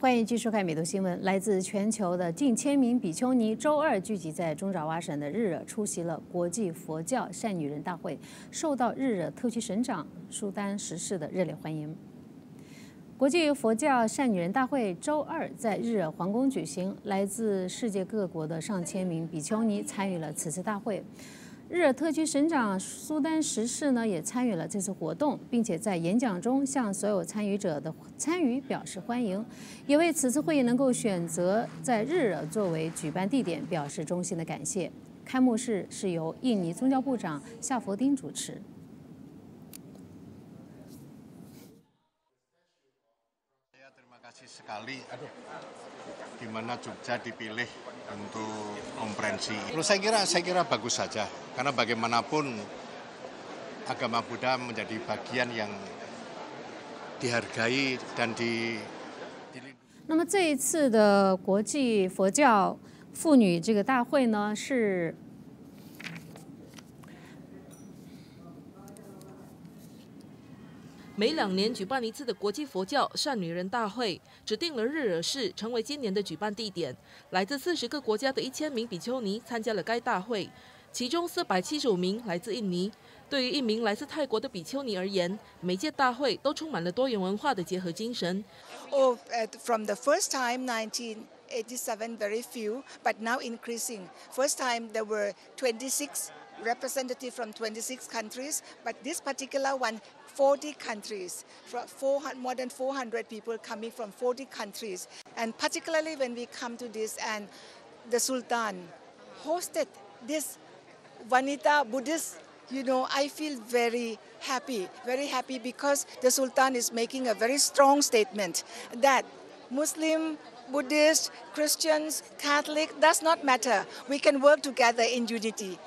欢迎继续收看《美度新闻》。来自全球的近千名比丘尼周二聚集在中爪哇省的日惹，出席了国际佛教善女人大会，受到日惹特区省长苏丹十世的热烈欢迎。国际佛教善女人大会周二在日惹皇宫举行，来自世界各国的上千名比丘尼参与了此次大会。日惹特区省长苏丹十世呢也参与了这次活动，并且在演讲中向所有参与者的参与表示欢迎，也为此次会议能够选择在日惹作为举办地点表示衷心的感谢。开幕式是由印尼宗教部长夏佛丁主持。kasih sekali gimana Jogja dipilih untuk konferensi. Lalu saya kira saya kira bagus saja karena bagaimanapun agama Buddha menjadi bagian yang dihargai dan di 那么这一次的国际佛教妇女这个大会呢，是每两年举办一次的国际佛教善女人大会，指定了日惹市成为今年的举办地点。来自四十个国家的一千名比丘尼参加了该大会，其中四百七十五名来自印尼。对于一名来自泰国的比丘尼而言，每届大会都充满了多元文化的结合精神。Oh, from the first time, 1987, very few, but now increasing. First time there were twenty six. representative from 26 countries, but this particular one, 40 countries, more than 400 people coming from 40 countries. And particularly when we come to this and the Sultan hosted this Vanita Buddhist you know, I feel very happy, very happy because the Sultan is making a very strong statement that Muslim, Buddhist, Christians, Catholic, does not matter. We can work together in unity.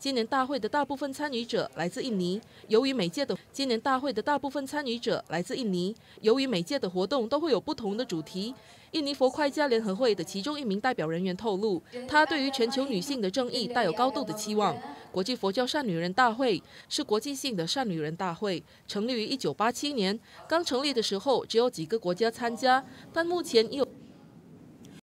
今年大会的大部分参与者来自印尼。由于每届的今年大会的大部分参与者来自印尼，由于每届的活动都会有不同的主题。印尼佛快家联合会的其中一名代表人员透露，他对于全球女性的正义带有高度的期望。国际佛教善女人大会是国际性的善女人大会，成立于一九八七年。刚成立的时候只有几个国家参加，但目前已有。